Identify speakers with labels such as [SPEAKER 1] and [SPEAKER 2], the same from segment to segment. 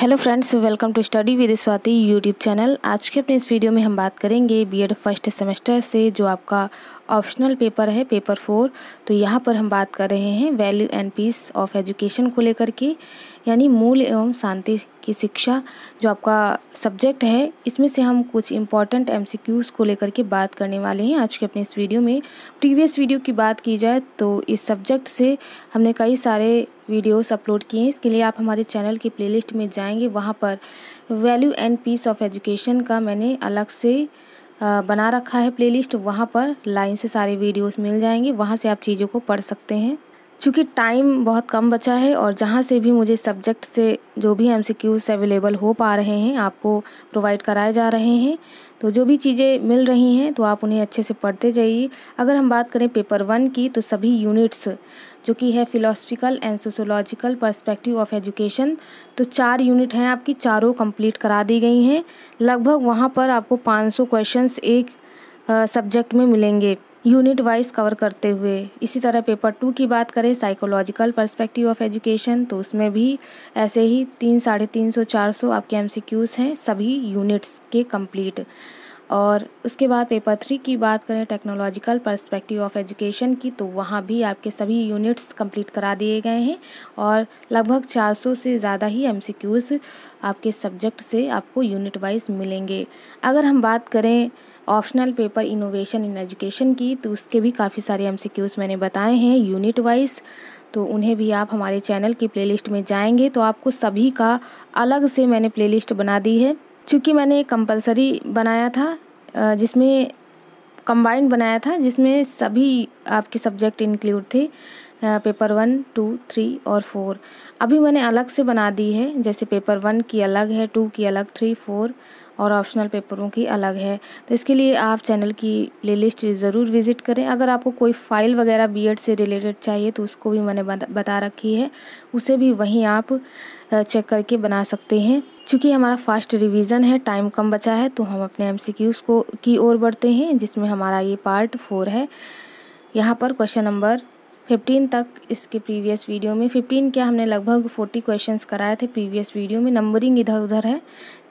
[SPEAKER 1] hello friends welcome to study with Swati YouTube channel आज के अपने इस वीडियो में हम बात करेंगे बीएड फर्स्ट सेमेस्टर से जो आपका ऑप्शनल पेपर है पेपर फोर तो यहाँ पर हम बात कर रहे हैं value and peace of education को लेकर के यानी मूल एवं शांति की शिक्षा जो आपका सब्जेक्ट है इसमें से हम कुछ इम्पॉर्टेंट एम को लेकर के बात करने वाले हैं आज के अपने इस वीडियो में प्रीवियस वीडियो की बात की जाए तो इस सब्जेक्ट से हमने कई सारे वीडियोस अपलोड किए हैं इसके लिए आप हमारे चैनल की प्ले में जाएंगे वहाँ पर value and peace of education का मैंने अलग से बना रखा है प्लेलिस्ट वहाँ पर लाइन से सारे वीडियोस मिल जाएंगे वहाँ से आप चीज़ों को पढ़ सकते हैं चूँकि टाइम बहुत कम बचा है और जहाँ से भी मुझे सब्जेक्ट से जो भी एम अवेलेबल हो पा रहे हैं आपको प्रोवाइड कराए जा रहे हैं तो जो भी चीज़ें मिल रही हैं तो आप उन्हें अच्छे से पढ़ते जाइए अगर हम बात करें पेपर वन की तो सभी यूनिट्स जो कि है philosophical and sociological perspective of education तो चार यूनिट हैं आपकी चारों कम्प्लीट करा दी गई हैं लगभग वहाँ पर आपको पाँच सौ एक सब्जेक्ट में मिलेंगे यूनिट वाइज कवर करते हुए इसी तरह पेपर टू की बात करें साइकोलॉजिकल पर्सपेक्टिव ऑफ एजुकेशन तो उसमें भी ऐसे ही तीन साढ़े तीन सौ चार सौ आपके एम सी क्यूज़ हैं सभी यूनिट्स के कंप्लीट और उसके बाद पेपर थ्री की बात करें टेक्नोलॉजिकल पर्सपेक्टिव ऑफ एजुकेशन की तो वहाँ भी आपके सभी यूनिट्स कंप्लीट करा दिए गए हैं और लगभग 400 से ज़्यादा ही एम आपके सब्जेक्ट से आपको यूनिट वाइज मिलेंगे अगर हम बात करें optional paper innovation in education की तो उसके भी काफ़ी सारे एम मैंने बताए हैं यूनिट वाइज तो उन्हें भी आप हमारे चैनल की प्लेलिस्ट में जाएंगे तो आपको सभी का अलग से मैंने प्लेलिस्ट बना दी है चूँकि मैंने एक कंपलसरी बनाया था जिसमें कंबाइंड बनाया था जिसमें सभी आपके सब्जेक्ट इंक्लूड थे पेपर वन टू थ्री और फोर अभी मैंने अलग से बना दी है जैसे पेपर वन की अलग है टू की अलग थ्री फोर और ऑप्शनल पेपरों की अलग है तो इसके लिए आप चैनल की प्लेलिस्ट ज़रूर विज़िट करें अगर आपको कोई फ़ाइल वगैरह बीएड से रिलेटेड चाहिए तो उसको भी मैंने बता रखी है उसे भी वहीं आप चेक करके बना सकते हैं चूँकि हमारा फास्ट रिवीजन है टाइम कम बचा है तो हम अपने एम को की ओर बढ़ते हैं जिसमें हमारा ये पार्ट फोर है यहाँ पर क्वेश्चन नंबर फिफ्टीन तक इसके प्रीवियस वीडियो में फिफ्टीन क्या हमने लगभग फोर्टी क्वेश्चंस कराए थे प्रीवियस वीडियो में नंबरिंग इधर उधर है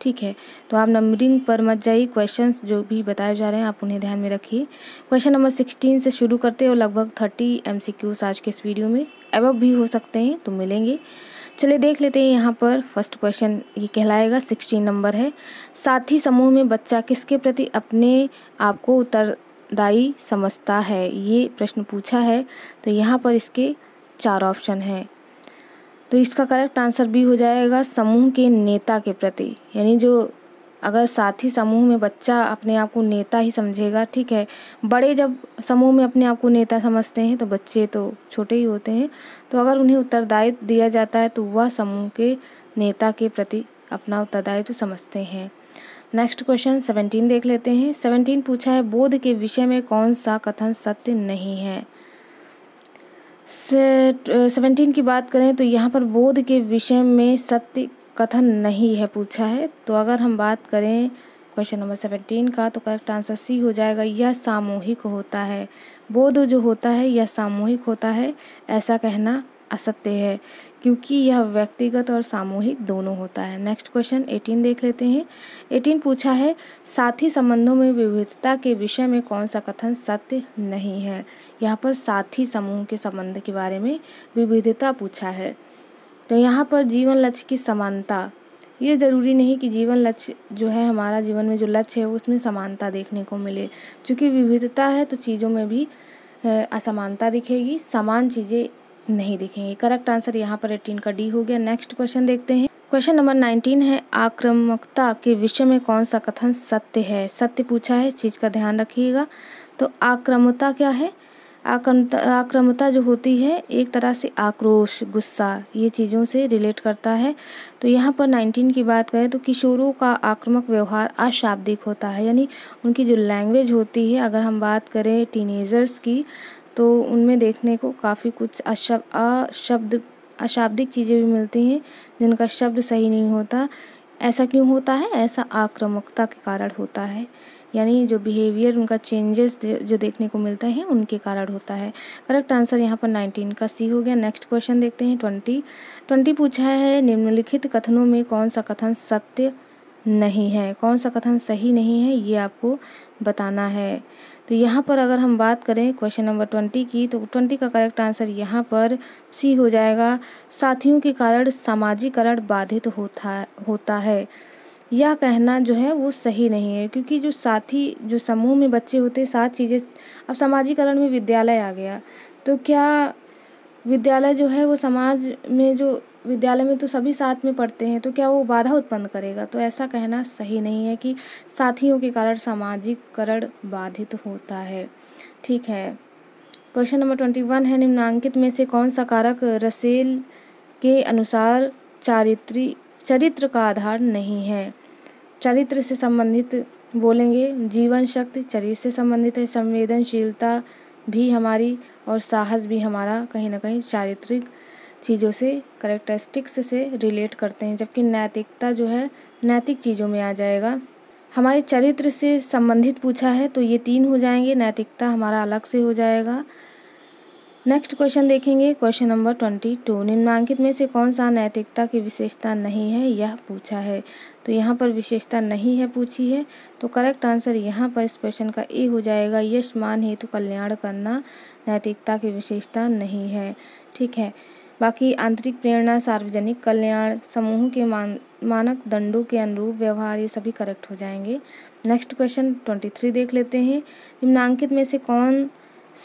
[SPEAKER 1] ठीक है तो आप नंबरिंग पर मत जाइए क्वेश्चंस जो भी बताए जा रहे हैं आप उन्हें ध्यान में रखिए क्वेश्चन नंबर सिक्सटीन से शुरू करते हैं और लगभग थर्टी एम आज के इस वीडियो में एबव भी हो सकते हैं तो मिलेंगे चलिए देख लेते हैं यहाँ पर फर्स्ट क्वेश्चन ये कहलाएगा सिक्सटीन नंबर है साथी समूह में बच्चा किसके प्रति अपने आप को उत्तर दायी समझता है ये प्रश्न पूछा है तो यहाँ पर इसके चार ऑप्शन हैं तो इसका करेक्ट आंसर भी हो जाएगा समूह के नेता के प्रति यानी जो अगर साथी समूह में बच्चा अपने आप को नेता ही समझेगा ठीक है बड़े जब समूह में अपने आप को नेता समझते हैं तो बच्चे तो छोटे ही होते हैं तो अगर उन्हें उत्तरदायित्व दिया जाता है तो वह समूह के नेता के प्रति अपना उत्तरदायित्व समझते हैं नेक्स्ट क्वेश्चन सेवनटीन देख लेते हैं सेवनटीन पूछा है बोध के विषय में कौन सा कथन सत्य नहीं है सेवनटीन uh, की बात करें तो यहाँ पर बोध के विषय में सत्य कथन नहीं है पूछा है तो अगर हम बात करें क्वेश्चन नंबर सेवनटीन का तो करेक्ट आंसर सी हो जाएगा यह सामूहिक होता है बोध जो होता है यह सामूहिक होता है ऐसा कहना असत्य है क्योंकि यह व्यक्तिगत और सामूहिक दोनों होता है नेक्स्ट क्वेश्चन एटीन देख लेते हैं एटीन पूछा है साथी संबंधों में विविधता के विषय में कौन सा कथन सत्य नहीं है यहाँ पर साथी समूह के संबंध के बारे में विविधता पूछा है तो यहाँ पर जीवन लक्ष्य की समानता ये ज़रूरी नहीं कि जीवन लक्ष्य जो है हमारा जीवन में जो लक्ष्य है उसमें समानता देखने को मिले क्योंकि विविधता है तो चीज़ों में भी असमानता दिखेगी समान चीज़ें नहीं दिखेंगे करेक्ट आंसर यहाँ पर एटीन का डी हो गया नेक्स्ट क्वेश्चन देखते हैं क्वेश्चन नंबर नाइनटीन है आक्रामकता के विषय में कौन सा कथन सत्य है सत्य पूछा है इस चीज़ का ध्यान रखिएगा तो आक्रामकता क्या है आक्रमता आक्रमता जो होती है एक तरह से आक्रोश गुस्सा ये चीज़ों से रिलेट करता है तो यहाँ पर 19 की बात करें तो किशोरों का आक्रामक व्यवहार अशाब्दिक होता है यानी उनकी जो लैंग्वेज होती है अगर हम बात करें टीनेजर्स की तो उनमें देखने को काफ़ी कुछ अशब अशब्द अशाब्दिक चीज़ें भी मिलती हैं जिनका शब्द सही नहीं होता ऐसा क्यों होता है ऐसा आक्रामकता के कारण होता है यानी जो बिहेवियर उनका चेंजेस जो देखने को मिलता है उनके कारण होता है करेक्ट आंसर यहाँ पर नाइनटीन का सी हो गया नेक्स्ट क्वेश्चन देखते हैं ट्वेंटी ट्वेंटी पूछा है निम्नलिखित कथनों में कौन सा कथन सत्य नहीं है कौन सा कथन सही नहीं है ये आपको बताना है तो यहाँ पर अगर हम बात करें क्वेश्चन नंबर ट्वेंटी की तो ट्वेंटी का करेक्ट आंसर यहाँ पर सी हो जाएगा साथियों के कारण सामाजिकरण बाधित होता होता है यह कहना जो है वो सही नहीं है क्योंकि जो साथी जो समूह में बच्चे होते सात चीज़ें अब सामाजिकरण में विद्यालय आ गया तो क्या विद्यालय जो है वो समाज में जो विद्यालय में तो सभी साथ में पढ़ते हैं तो क्या वो बाधा उत्पन्न करेगा तो ऐसा कहना सही नहीं है कि साथियों के कारण सामाजिककरण बाधित होता है ठीक है क्वेश्चन नंबर ट्वेंटी वन है निम्नांकित में से कौन सा कारक रसेल के अनुसार चारित्री चरित्र का आधार नहीं है चरित्र से संबंधित बोलेंगे जीवन शक्ति चरित्र से संबंधित है संवेदनशीलता भी हमारी और साहस भी हमारा कहीं ना कहीं चारित्रिक चीज़ों से करेक्टरिस्टिक्स से रिलेट करते हैं जबकि नैतिकता जो है नैतिक चीज़ों में आ जाएगा हमारे चरित्र से संबंधित पूछा है तो ये तीन हो जाएंगे नैतिकता हमारा अलग से हो जाएगा नेक्स्ट क्वेश्चन देखेंगे क्वेश्चन नंबर ट्वेंटी टू निम्नांकित में से कौन सा नैतिकता की विशेषता नहीं है यह पूछा है तो यहाँ पर विशेषता नहीं है पूछी है तो करेक्ट आंसर यहाँ पर इस क्वेश्चन का ए हो जाएगा यश मान हेतु कल्याण करना नैतिकता की विशेषता नहीं है ठीक है बाकी आंतरिक प्रेरणा सार्वजनिक कल्याण समूह के मान मानक दंडों के अनुरूप व्यवहार ये सभी करेक्ट हो जाएंगे नेक्स्ट क्वेश्चन ट्वेंटी थ्री देख लेते हैं निम्नांकित में से कौन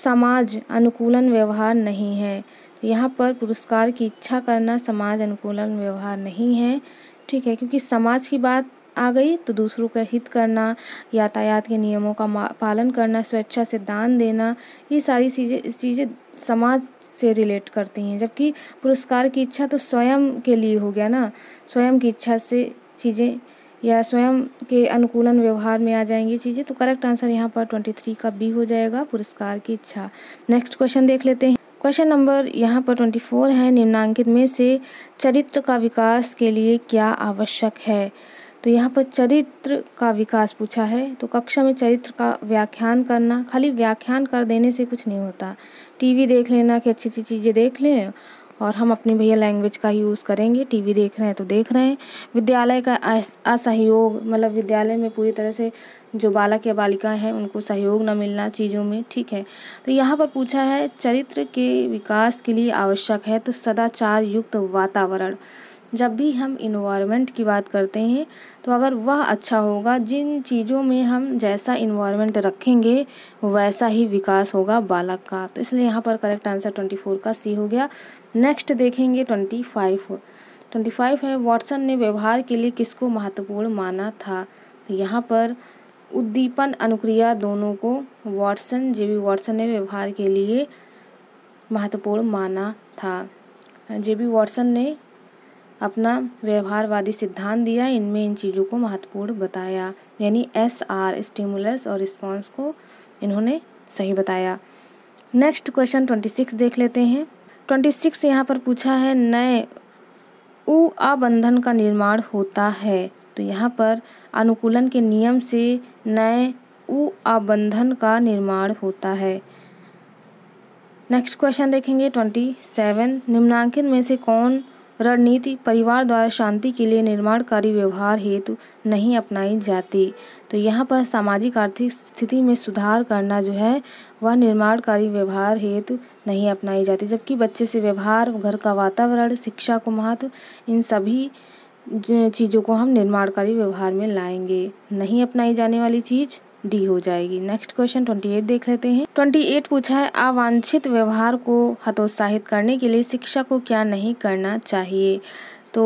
[SPEAKER 1] समाज अनुकूलन व्यवहार नहीं है यहाँ पर पुरस्कार की इच्छा करना समाज अनुकूलन व्यवहार नहीं है ठीक है क्योंकि समाज की बात आ गई तो दूसरों का हित करना यातायात के नियमों का पालन करना स्वेच्छा से दान देना ये सारी चीज़ें चीज़ें समाज से रिलेट करती हैं जबकि पुरस्कार की इच्छा तो स्वयं के लिए हो गया ना स्वयं की इच्छा से चीज़ें या स्वयं के अनुकूलन व्यवहार में आ जाएंगी चीज़ें तो करेक्ट आंसर यहाँ पर ट्वेंटी थ्री का बी हो जाएगा पुरस्कार की इच्छा नेक्स्ट क्वेश्चन देख लेते हैं क्वेश्चन नंबर यहाँ पर ट्वेंटी फोर है निम्नांकित में से चरित्र का विकास के लिए क्या आवश्यक है तो यहाँ पर चरित्र का विकास पूछा है तो कक्षा में चरित्र का व्याख्यान करना खाली व्याख्यान कर देने से कुछ नहीं होता टीवी देख लेना कि अच्छी अच्छी चीज़ें देख लें और हम अपनी भैया लैंग्वेज का ही यूज़ करेंगे टीवी देख रहे हैं तो देख रहे हैं विद्यालय का असहयोग मतलब विद्यालय में पूरी तरह से जो बालक या बालिकाएँ हैं उनको सहयोग न मिलना चीज़ों में ठीक है तो यहाँ पर पूछा है चरित्र के विकास के लिए आवश्यक है तो सदाचार युक्त वातावरण जब भी हम इन्वायरमेंट की बात करते हैं तो अगर वह अच्छा होगा जिन चीज़ों में हम जैसा इन्वायरमेंट रखेंगे वैसा ही विकास होगा बालक का तो इसलिए यहाँ पर करेक्ट आंसर ट्वेंटी फोर का सी हो गया नेक्स्ट देखेंगे ट्वेंटी फाइव ट्वेंटी फाइव है वॉटसन ने व्यवहार के लिए किसको महत्वपूर्ण माना था तो यहाँ पर उद्दीपन अनुक्रिया दोनों को वॉटसन जे बी वॉटसन ने व्यवहार के लिए महत्वपूर्ण माना था जे बी वॉटसन ने अपना व्यवहारवादी सिद्धांत दिया इनमें इन चीज़ों को महत्वपूर्ण बताया यानी एस आर स्टिमुलस और रिस्पॉन्स को इन्होंने सही बताया नेक्स्ट क्वेश्चन ट्वेंटी सिक्स देख लेते हैं ट्वेंटी सिक्स यहाँ पर पूछा है नए उ आबंधन का निर्माण होता है तो यहाँ पर अनुकूलन के नियम से नए उ आबंधन का निर्माण होता है नेक्स्ट क्वेश्चन देखेंगे ट्वेंटी सेवन निम्नांकित में से कौन रणनीति परिवार द्वारा शांति के लिए निर्माणकारी व्यवहार हेतु नहीं अपनाई जाती तो यहाँ पर सामाजिक आर्थिक स्थिति में सुधार करना जो है वह निर्माणकारी व्यवहार हेतु नहीं अपनाई जाती जबकि बच्चे से व्यवहार घर का वातावरण शिक्षा को महत्व इन सभी चीज़ों को हम निर्माणकारी व्यवहार में लाएंगे नहीं अपनाई जाने वाली चीज़ डी हो जाएगी नेक्स्ट क्वेश्चन ट्वेंटी एट देख लेते हैं ट्वेंटी एट पूछा है अवांछित व्यवहार को हतोत्साहित करने के लिए शिक्षा को क्या नहीं करना चाहिए तो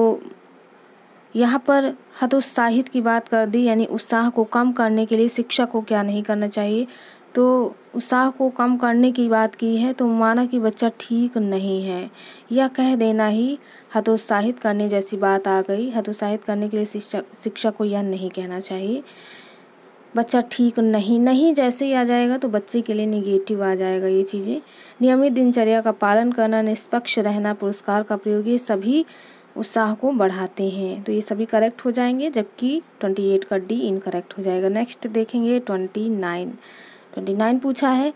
[SPEAKER 1] यहाँ पर हतोत्साहित की बात कर दी यानी उत्साह को कम करने के लिए शिक्षा को क्या नहीं करना चाहिए तो उत्साह को कम करने की बात की है तो माना कि बच्चा ठीक नहीं है यह कह देना ही हतोत्साहित करने जैसी बात आ गई हतोत्साहित करने के लिए शिक्षा शिक्षा को यह नहीं कहना चाहिए बच्चा ठीक नहीं नहीं जैसे ही आ जाएगा तो बच्चे के लिए निगेटिव आ जाएगा ये चीज़ें नियमित दिनचर्या का पालन करना निष्पक्ष रहना पुरस्कार का प्रयोग ये सभी उत्साह को बढ़ाते हैं तो ये सभी करेक्ट हो जाएंगे जबकि ट्वेंटी एट का डी इनकरेक्ट हो जाएगा नेक्स्ट देखेंगे ट्वेंटी नाइन ट्वेंटी नाइन पूछा है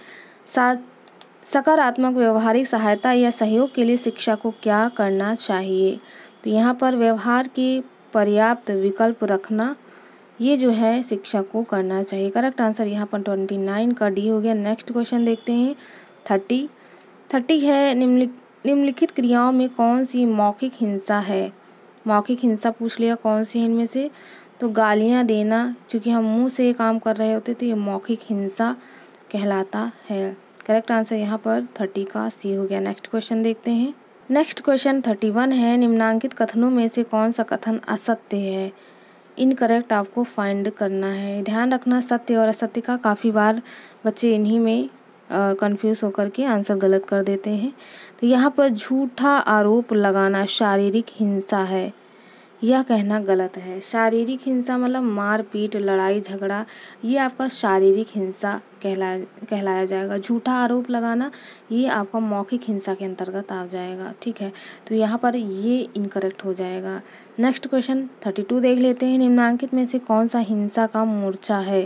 [SPEAKER 1] सकारात्मक व्यवहारिक सहायता या सहयोग के लिए शिक्षा को क्या करना चाहिए तो यहाँ पर व्यवहार के पर्याप्त विकल्प रखना ये जो है शिक्षा को करना चाहिए करेक्ट आंसर यहाँ पर ट्वेंटी नाइन का डी हो गया नेक्स्ट क्वेश्चन देखते हैं थर्टी थर्टी है निम्नलिख निम्नलिखित क्रियाओं में कौन सी मौखिक हिंसा है मौखिक हिंसा पूछ लिया कौन सी है इनमें से तो गालियाँ देना चूँकि हम मुंह से काम कर रहे होते तो ये मौखिक हिंसा कहलाता है करेक्ट आंसर यहाँ पर थर्टी का सी हो गया नेक्स्ट क्वेश्चन देखते हैं नेक्स्ट क्वेश्चन थर्टी वन है निम्नांकित कथनों में से कौन सा कथन असत्य है इनकरेक्ट आपको फाइंड करना है ध्यान रखना सत्य और असत्य का काफ़ी बार बच्चे इन्हीं में कंफ्यूज होकर के आंसर गलत कर देते हैं तो यहाँ पर झूठा आरोप लगाना शारीरिक हिंसा है यह कहना गलत है शारीरिक हिंसा मतलब मार पीट लड़ाई झगड़ा ये आपका शारीरिक हिंसा कहलाया कहलाया जाएगा झूठा आरोप लगाना ये आपका मौखिक हिंसा के अंतर्गत आ जाएगा ठीक है तो यहाँ पर ये इनकरेक्ट हो जाएगा नेक्स्ट क्वेश्चन थर्टी टू देख लेते हैं निम्नांकित में से कौन सा हिंसा का मोर्चा है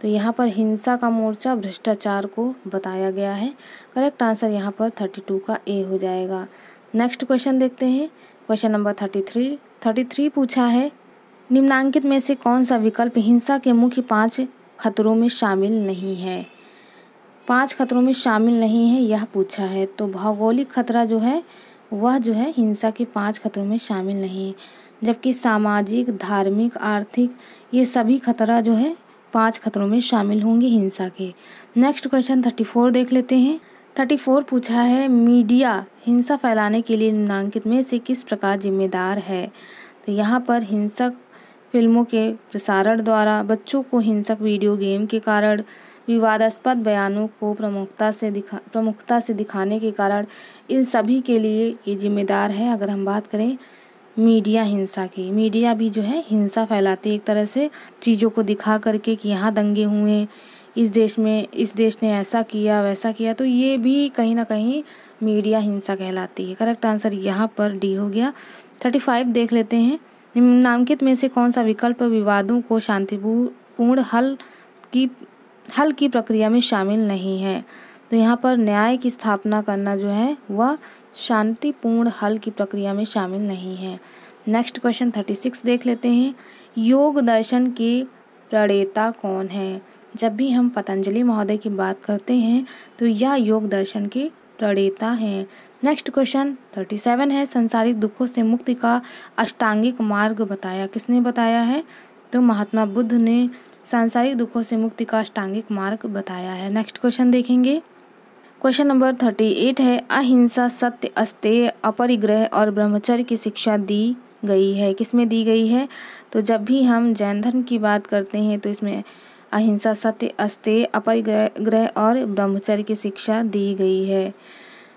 [SPEAKER 1] तो यहाँ पर हिंसा का मोर्चा भ्रष्टाचार को बताया गया है करेक्ट आंसर यहाँ पर थर्टी टू का ए हो जाएगा नेक्स्ट क्वेश्चन देखते हैं question number thirty three thirty three पूछा है निम्नांकित में से कौन सा विकल्प हिंसा के मुख्य पाँच खतरों में शामिल नहीं है पांच खतरों में शामिल नहीं है यह पूछा है तो भौगोलिक खतरा जो है वह जो है हिंसा के पांच खतरों में शामिल नहीं है जबकि सामाजिक धार्मिक आर्थिक ये सभी खतरा जो है पांच खतरों में शामिल होंगे हिंसा के नेक्स्ट क्वेश्चन थर्टी फोर देख लेते हैं थर्टी फोर पूछा है मीडिया हिंसा फैलाने के लिए निम्नांकित में से किस प्रकार जिम्मेदार है तो यहाँ पर हिंसक फिल्मों के प्रसारण द्वारा बच्चों को हिंसक वीडियो गेम के कारण विवादास्पद बयानों को प्रमुखता से दिखा प्रमुखता से दिखाने के कारण इन सभी के लिए ये जिम्मेदार है अगर हम बात करें मीडिया हिंसा की मीडिया भी जो है हिंसा फैलाती है एक तरह से चीज़ों को दिखा करके कि यहाँ दंगे हुए इस देश में इस देश ने ऐसा किया वैसा किया तो ये भी कहीं ना कहीं मीडिया हिंसा कहलाती है करेक्ट आंसर यहाँ पर डी हो गया थर्टी फाइव देख लेते हैं निम्नलिखित में से कौन सा विकल्प विवादों को शांतिपूर्ण हल की हल की प्रक्रिया में शामिल नहीं है तो यहाँ पर न्याय की स्थापना करना जो है वह शांतिपूर्ण हल की प्रक्रिया में शामिल नहीं है नेक्स्ट क्वेश्चन थर्टी सिक्स देख लेते हैं योग दर्शन के प्रणेता कौन है जब भी हम पतंजलि महोदय की बात करते हैं तो यह योग दर्शन के प्रणेता हैं नेक्स्ट क्वेश्चन थर्टी सेवन है संसारिक दुखों से मुक्ति का अष्टांगिक मार्ग बताया किसने बताया है तो महात्मा बुद्ध ने सांसारिक दुखों से मुक्ति का अष्टांगिक मार्ग बताया है नेक्स्ट क्वेश्चन देखेंगे क्वेश्चन नंबर थर्टी एट है अहिंसा सत्य अस्तेय अपरिग्रह और ब्रह्मचर्य की शिक्षा दी गई है किसमें दी गई है तो जब भी हम जैन धर्म की बात करते हैं तो इसमें अहिंसा सत्य अस्ते अपरिग्रह और ब्रह्मचर्य की शिक्षा दी गई है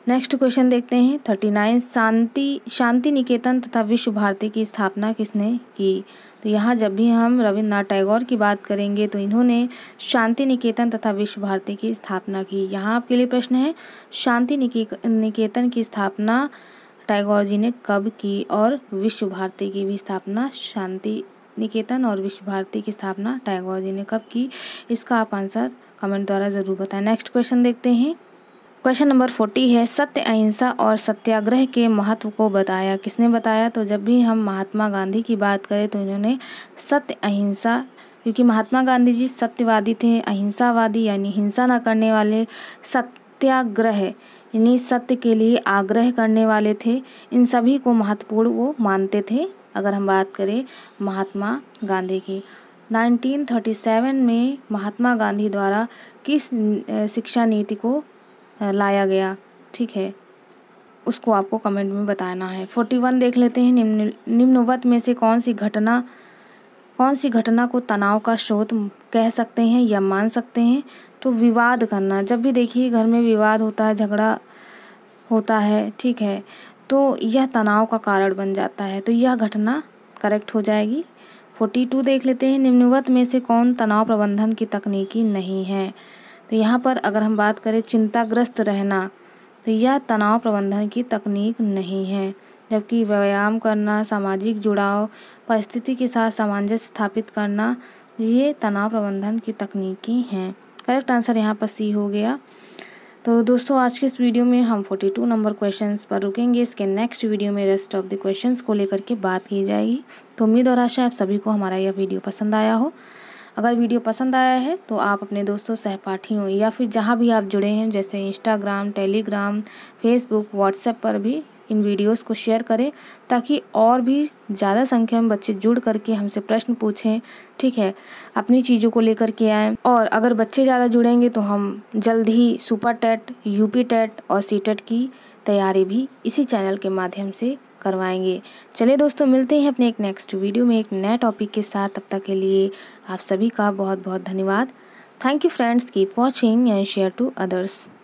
[SPEAKER 1] नेक्स्ट क्वेश्चन देखते हैं थर्टी नाइन शांति शांति निकेतन तथा विश्व भारती की स्थापना किसने की तो यहाँ जब भी हम रविन्द्रनाथ टैगोर की बात करेंगे तो इन्होंने शांति निकेतन तथा विश्व भारती की स्थापना की यहाँ आपके लिए प्रश्न है शांति निकेतन की स्थापना टैगोर जी ने कब की और विश्व भारती की भी स्थापना शांति निकेतन और विश्व भारती की स्थापना टैगोर जी ने कब की इसका आप आंसर कमेंट द्वारा ज़रूर बताएं नेक्स्ट क्वेश्चन देखते हैं क्वेश्चन नंबर फोर्टी है सत्य अहिंसा और सत्याग्रह के महत्व को बताया किसने बताया तो जब भी हम महात्मा गांधी की बात करें तो इन्होंने सत्य अहिंसा क्योंकि महात्मा गांधी जी सत्यवादी थे अहिंसावादी यानी हिंसा न करने वाले सत्याग्रह यानी सत्य के लिए आग्रह करने वाले थे इन सभी को महत्वपूर्ण वो मानते थे अगर हम बात करें महात्मा गांधी की 1937 में महात्मा गांधी द्वारा किस शिक्षा नीति को लाया गया ठीक है उसको आपको कमेंट में बताना है 41 देख लेते हैं निम्न निम्नवत में से कौन सी घटना कौन सी घटना को तनाव का स्रोत कह सकते हैं या मान सकते हैं तो विवाद करना जब भी देखिए घर में विवाद होता है झगड़ा होता है ठीक है तो यह तनाव का कारण बन जाता है तो यह घटना करेक्ट हो जाएगी फोर्टी टू देख लेते हैं निम्नवत में से कौन तनाव प्रबंधन की तकनीकी नहीं है तो यहाँ पर अगर हम बात करें चिंताग्रस्त रहना तो यह तनाव प्रबंधन की तकनीक नहीं है जबकि व्यायाम करना सामाजिक जुड़ाव परिस्थिति के साथ सामंजस्य स्थापित करना ये तनाव प्रबंधन की तकनीकी हैं करेक्ट आंसर यहाँ पर सी हो गया तो दोस्तों आज के इस वीडियो में हम 42 नंबर क्वेश्चंस पर रुकेंगे इसके नेक्स्ट वीडियो में रेस्ट ऑफ द क्वेश्चंस को लेकर के बात की जाएगी तो उम्मीद और आशा आप सभी को हमारा यह वीडियो पसंद आया हो अगर वीडियो पसंद आया है तो आप अपने दोस्तों सहपाठियों या फिर जहाँ भी आप जुड़े हैं जैसे इंस्टाग्राम टेलीग्राम फेसबुक व्हाट्सएप पर भी इन वीडियोस को शेयर करें ताकि और भी ज़्यादा संख्या में बच्चे जुड़ करके हमसे प्रश्न पूछें ठीक है अपनी चीज़ों को लेकर के आएँ और अगर बच्चे ज़्यादा जुड़ेंगे तो हम जल्द ही सुपर टेट यूपी टेट और सी टेट की तैयारी भी इसी चैनल के माध्यम से करवाएंगे चलिए दोस्तों मिलते हैं अपने एक नेक्स्ट वीडियो में एक नए टॉपिक के साथ तब तक के लिए आप सभी का बहुत बहुत धन्यवाद thank you friends keep watching and share to others